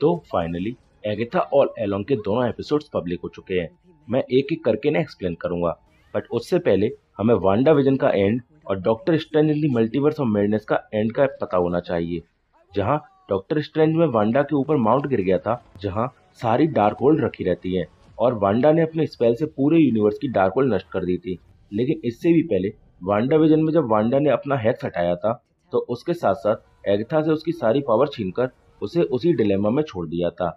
तो फाइनली एगेथा और एलोंग के दोनों एपिसोड्स पब्लिक हो चुके हैं मैं एक एक करके ना एक्सप्लेन करूंगा बट उससे पहले हमें वांडा विजन का एंड और Doctor Strange in Multiverse of Madness का एंड का पता होना चाहिए जहाँ डॉक्टर स्ट्रेंज में वांडा के ऊपर माउंट गिर गया था जहाँ सारी डार्क होल्ड रखी रहती है और वांडा ने अपने स्पेल से पूरे यूनिवर्स की डार्क होल्ड नष्ट कर दी थी लेकिन इससे भी पहले वांडा विजन में जब वांडा ने अपना हैक्स हटाया था तो उसके साथ साथ एगथा से उसकी सारी पावर छीनकर उसे उसी डिलेमा में छोड़ दिया था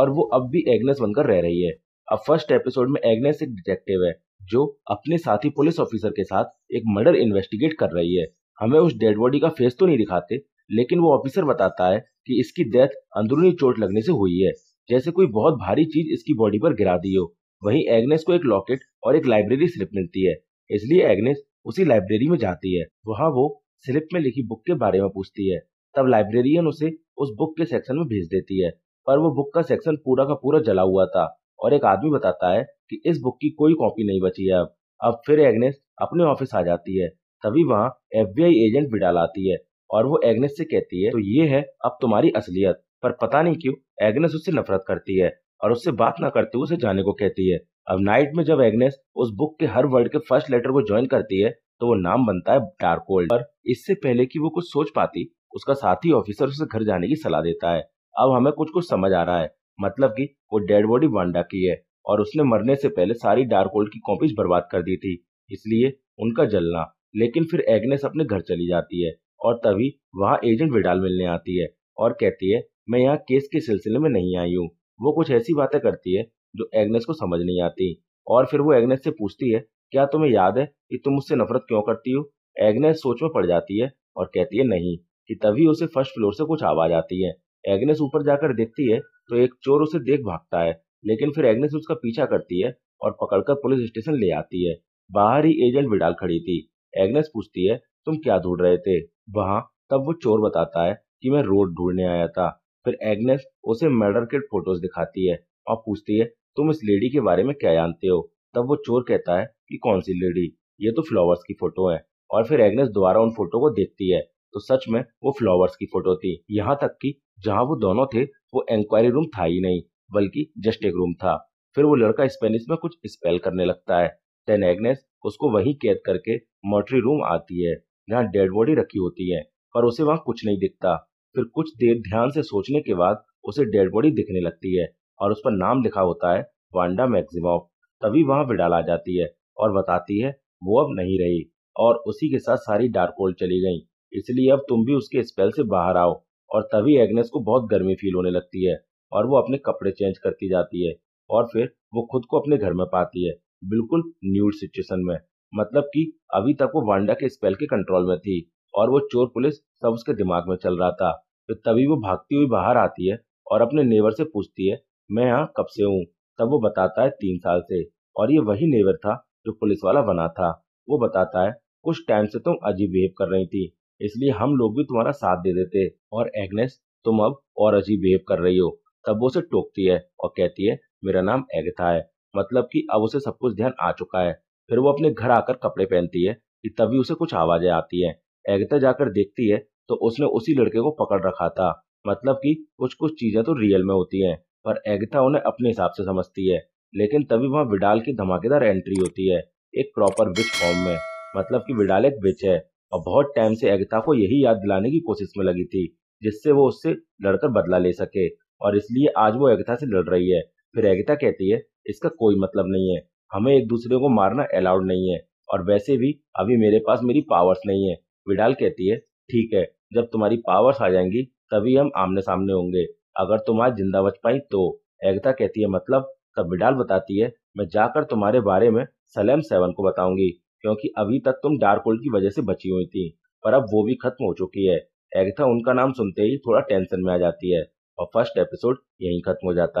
और वो अब भी एग्नेस बनकर रह रही है अब फर्स्ट एपिसोड में एग्नेस एक डिटेक्टिव है जो अपने साथी पुलिस ऑफिसर के साथ एक मर्डर इन्वेस्टिगेट कर रही है हमें उस डेड बॉडी का फेस तो नहीं दिखाते लेकिन वो ऑफिसर बताता है कि इसकी डेथ अंदरूनी चोट लगने से हुई है जैसे कोई बहुत भारी चीज इसकी बॉडी पर गिरा दी हो वहीं एग्नेस को एक लॉकेट और एक लाइब्रेरी स्लिप मिलती है इसलिए एग्नेस उसी लाइब्रेरी में जाती है वहाँ वो स्लिप में लिखी बुक के बारे में पूछती है तब लाइब्रेरियन उसे उस बुक के सेक्शन में भेज देती है पर वो बुक का सेक्शन पूरा का पूरा जला हुआ था और एक आदमी बताता है कि इस बुक की कोई कॉपी नहीं बची है अब अब फिर एग्नेस अपने ऑफिस आ जाती है तभी वहाँ एफ एजेंट बिडाल आती है और वो एग्नेस से कहती है तो ये है अब तुम्हारी असलियत पर पता नहीं क्यों एग्नेस उससे नफरत करती है और उससे बात ना करते हुए उसे जाने को कहती है अब नाइट में जब एग्नेस उस बुक के हर वर्ड के फर्स्ट लेटर को ज्वाइन करती है तो वो नाम बनता है डार्कोल्ड पर इससे पहले कि वो कुछ सोच पाती उसका साथी ऑफिसर उसे घर जाने की सलाह देता है अब हमें कुछ कुछ समझ आ रहा है मतलब कि वो डेड बॉडी वांडा की है और उसने मरने से पहले सारी डार्क होल्ड की कॉपीज बर्बाद कर दी थी इसलिए उनका जलना लेकिन फिर एग्नेस अपने घर चली जाती है और तभी वहाँ एजेंट विडाल मिलने आती है और कहती है मैं यहाँ केस के सिलसिले में नहीं आई हूँ वो कुछ ऐसी बातें करती है जो एग्नेस को समझ नहीं आती और फिर वो एग्नेस से पूछती है क्या तुम्हें याद है कि तुम मुझसे नफरत क्यों करती हो एग्नेस सोच में पड़ जाती है और कहती है नहीं कि तभी उसे फर्स्ट फ्लोर से कुछ आवाज आती है एग्नेस ऊपर जाकर देखती है तो एक चोर उसे देख भागता है लेकिन फिर एग्नेस उसका पीछा करती है और पकड़कर पुलिस स्टेशन ले आती है बाहर ही एजेंट विडाल खड़ी थी एग्नेस पूछती है तुम क्या ढूंढ रहे थे वहां तब वो चोर बताता है कि मैं रोड ढूंढने आया था फिर एग्नेस उसे मर्डर के फोटोज दिखाती है और पूछती है तुम इस लेडी के बारे में क्या जानते हो तब वो चोर कहता है कि कौन सी लेडी ये तो फ्लावर्स की फोटो है और फिर एग्नेस दोबारा उन फोटो को देखती है तो सच में वो फ्लावर्स की फोटो थी यहाँ तक कि जहाँ वो दोनों थे वो एंक्वायरी रूम था ही नहीं बल्कि जस्ट एक रूम था फिर वो लड़का स्पेनिश में कुछ स्पेल करने लगता है देन एग्नेस उसको वही कैद करके मोटरी रूम आती है जहाँ डेड बॉडी रखी होती है पर उसे वहाँ कुछ नहीं दिखता फिर कुछ देर ध्यान से सोचने के बाद उसे डेड बॉडी दिखने लगती है और उस पर नाम लिखा होता है वांडा मैक्सिमोव तभी वहाँ विडाल आ जाती है और बताती है वो अब नहीं रही और उसी के साथ सारी डार्क होल चली गई इसलिए अब तुम भी उसके स्पेल से बाहर आओ और तभी एग्नेस को बहुत गर्मी फील होने लगती है और वो अपने कपड़े चेंज करती जाती है और फिर वो खुद को अपने घर में पाती है बिल्कुल न्यूड सिचुएशन में मतलब कि अभी तक वो वांडा के स्पेल के कंट्रोल में थी और वो चोर पुलिस सब उसके दिमाग में चल रहा था तो तभी वो भागती हुई बाहर आती है और अपने नेवर से पूछती है मैं यहाँ कब से हूँ तब वो बताता है तीन साल से और ये वही नेवर था जो पुलिस वाला बना था वो बताता है कुछ टाइम से तुम अजीब बिहेव कर रही थी इसलिए हम लोग भी तुम्हारा साथ दे देते और एग्नेस तुम अब और अजीब बिहेव कर रही हो तब वो उसे टोकती है और कहती है मेरा नाम एगथा है मतलब कि अब उसे सब कुछ ध्यान आ चुका है फिर वो अपने घर आकर कपड़े पहनती है कि तभी उसे कुछ आवाजें आती है एगता जाकर देखती है तो उसने उसी लड़के को पकड़ रखा था मतलब कि कुछ कुछ चीजें तो रियल में होती हैं पर एगता उन्हें अपने हिसाब से समझती है लेकिन तभी वहाँ विडाल की धमाकेदार एंट्री होती है एक प्रॉपर बिच फॉर्म में मतलब कि विडाल एक बिच है और बहुत टाइम से एगता को यही याद दिलाने की कोशिश में लगी थी जिससे वो उससे लड़कर बदला ले सके और इसलिए आज वो एगता से लड़ रही है फिर एगता कहती है इसका कोई मतलब नहीं है हमें एक दूसरे को मारना अलाउड नहीं है और वैसे भी अभी मेरे पास मेरी पावर्स नहीं है विडाल कहती है ठीक है जब तुम्हारी पावर्स आ जाएंगी तभी हम आमने सामने होंगे अगर तुम आज जिंदा बच पाई तो एगता कहती है मतलब तब विडाल बताती है मैं जाकर तुम्हारे बारे में सलेम सेवन को बताऊंगी क्योंकि अभी तक तुम डार्क होल्ड की वजह से बची हुई थी पर अब वो भी खत्म हो चुकी है एगथा उनका नाम सुनते ही थोड़ा टेंशन में आ जाती है और फर्स्ट एपिसोड यहीं खत्म हो जाता है